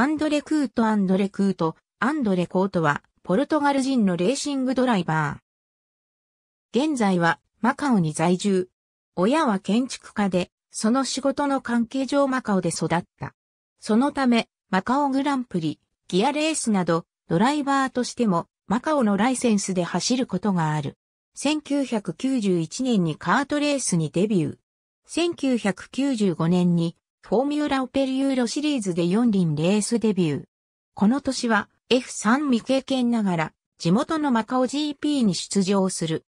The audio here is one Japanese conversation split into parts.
アンドレ・クート・アンドレ・クート、アンドレ・コートは、ポルトガル人のレーシングドライバー。現在は、マカオに在住。親は建築家で、その仕事の関係上マカオで育った。そのため、マカオグランプリ、ギアレースなど、ドライバーとしても、マカオのライセンスで走ることがある。1991年にカートレースにデビュー。1995年にフォーミュラオペルユーロシリーズで4輪レースデビュー。この年は F3 未経験ながら地元のマカオ GP に出場する。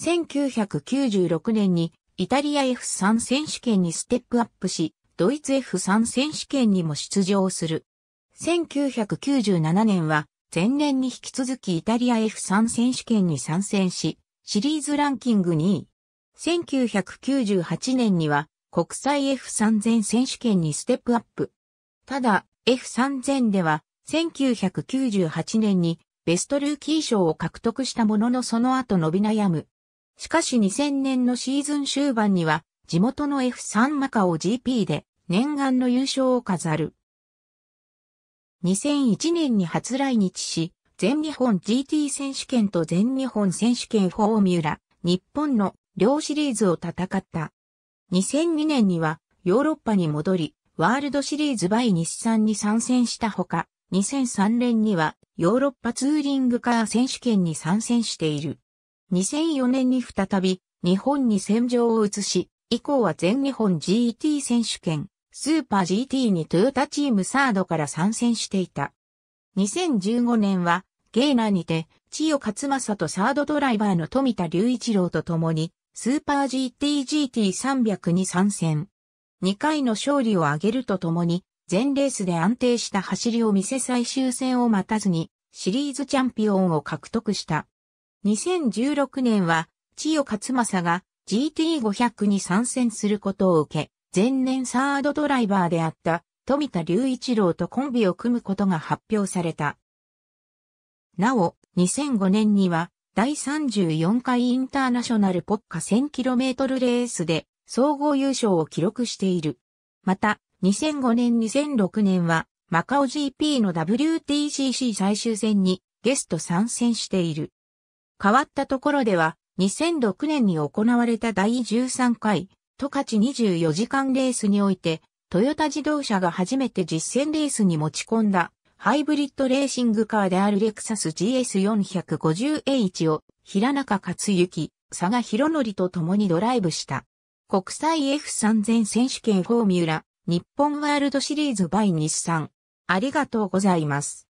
1996年にイタリア F3 選手権にステップアップし、ドイツ F3 選手権にも出場する。1997年は前年に引き続きイタリア F3 選手権に参戦し、シリーズランキング2位。1998年には国際 F3000 選手権にステップアップ。ただ、F3000 では、1998年にベストルーキー賞を獲得したもののその後伸び悩む。しかし2000年のシーズン終盤には、地元の F3 マカオ GP で念願の優勝を飾る。2001年に初来日し、全日本 GT 選手権と全日本選手権フォーミュラ、日本の両シリーズを戦った。2002年にはヨーロッパに戻り、ワールドシリーズバイ日産に参戦したほか、2003年にはヨーロッパツーリングカー選手権に参戦している。2004年に再び日本に戦場を移し、以降は全日本 GT 選手権、スーパー GT にトヨタチームサードから参戦していた。2015年はゲーナーにて、千代勝正とサードドライバーの富田隆一郎と共にスーパー GTGT300 に参戦。2回の勝利を挙げるとともに、全レースで安定した走りを見せ最終戦を待たずに、シリーズチャンピオンを獲得した。2016年は、千代勝正が GT500 に参戦することを受け、前年サードドライバーであった富田隆一郎とコンビを組むことが発表された。なお、2005年には第34回インターナショナル国家 1000km レースで総合優勝を記録している。また、2005年2006年はマカオ GP の WTCC 最終戦にゲスト参戦している。変わったところでは、2006年に行われた第13回、トカチ24時間レースにおいて、トヨタ自動車が初めて実践レースに持ち込んだハイブリッドレーシングカーであるレクサス GS450H を平中克幸、佐賀博則と共にドライブした。国際 F3000 選手権フォーミュラ、日本ワールドシリーズ by 日産。ありがとうございます。